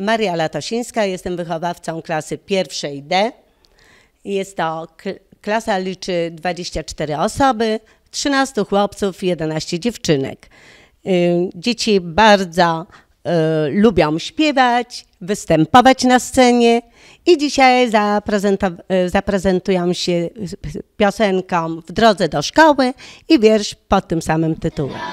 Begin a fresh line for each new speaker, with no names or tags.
Maria Latosińska, jestem wychowawcą klasy pierwszej D. Jest to klasa liczy 24 osoby, 13 chłopców, 11 dziewczynek. Y, dzieci bardzo y, lubią śpiewać, występować na scenie i dzisiaj zaprezentują się piosenką W drodze do szkoły i wiersz pod tym samym tytułem.